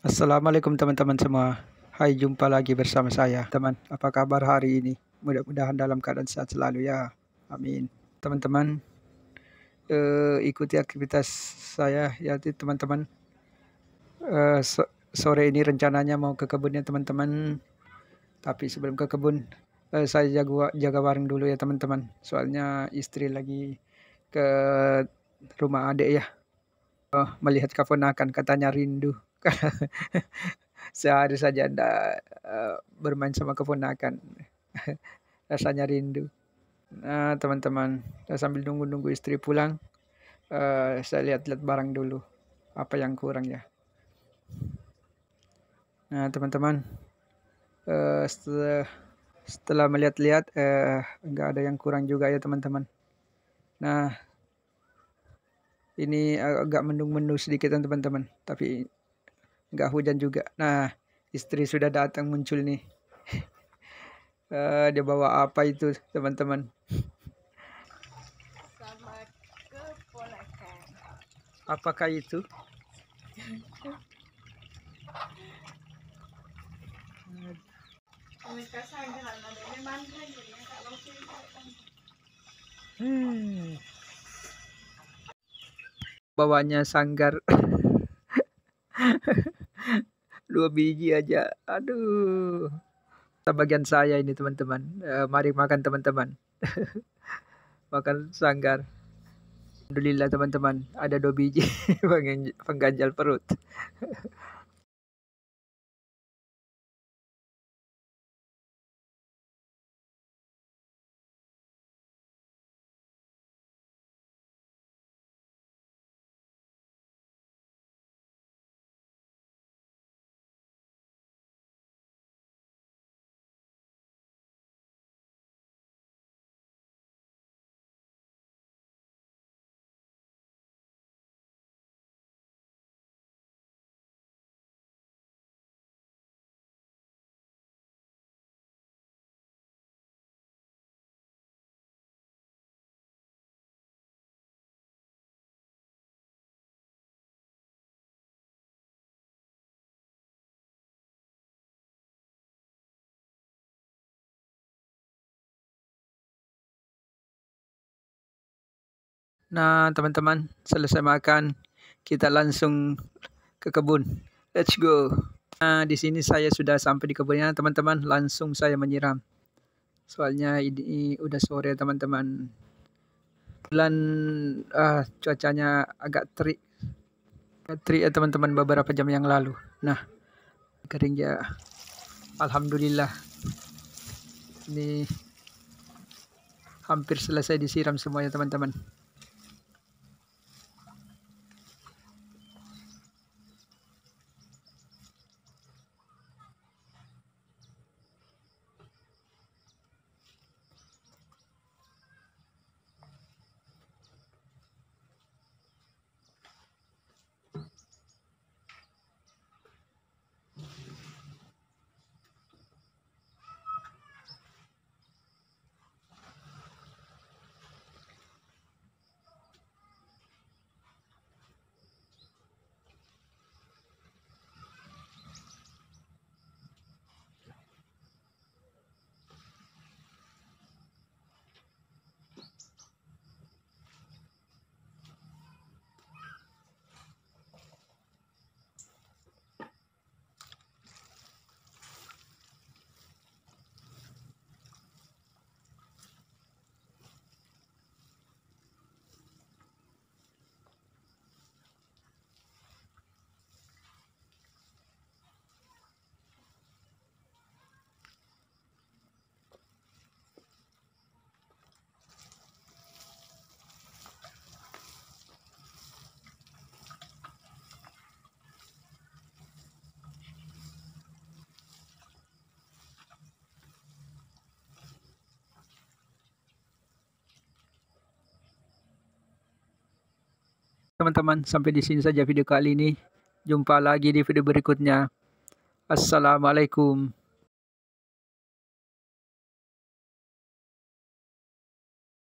Assalamualaikum teman-teman semua. Hai, jumpa lagi bersama saya. Teman, apa kabar hari ini? Mudah-mudahan dalam keadaan sehat selalu ya. Amin. Teman-teman, eh, ikuti aktivitas saya ya teman-teman eh, so sore ini rencananya mau ke kebunnya teman-teman. Tapi sebelum ke kebun, eh, saya jaga jaga warung dulu ya teman-teman. Soalnya istri lagi ke rumah adik ya. Oh, melihat kafonakan katanya rindu. sehari saja anda uh, eh, bermain sama keponakan rasanya rindu nah teman-teman sambil nunggu-nunggu istri pulang uh, saya lihat-lihat barang dulu apa yang kurang ya nah teman-teman uh, setelah setelah melihat-lihat eh nggak ada yang kurang juga ya teman-teman. Nah ini agak mendung-mendung sedikit teman-teman, tapi nggak hujan juga nah istri sudah datang muncul nih uh, dia bawa apa itu teman-teman apakah itu hmm. bawanya sanggar dua biji aja. Aduh. Sebagian saya ini teman-teman. E, mari makan teman-teman. makan sanggar. Alhamdulillah teman-teman. Ada dua biji pengganjal perut. Nah, teman-teman, selesai makan, kita langsung ke kebun. Let's go. Nah, di sini saya sudah sampai di kebunnya, teman-teman. Langsung saya menyiram. Soalnya ini udah sore, teman-teman. Bulan uh, cuacanya agak terik. Agak terik ya, teman-teman, beberapa jam yang lalu. Nah, kering ya. Alhamdulillah. Ini hampir selesai disiram semuanya, teman-teman. Teman-teman, sampai di sini saja video kali ini. Jumpa lagi di video berikutnya. Assalamualaikum.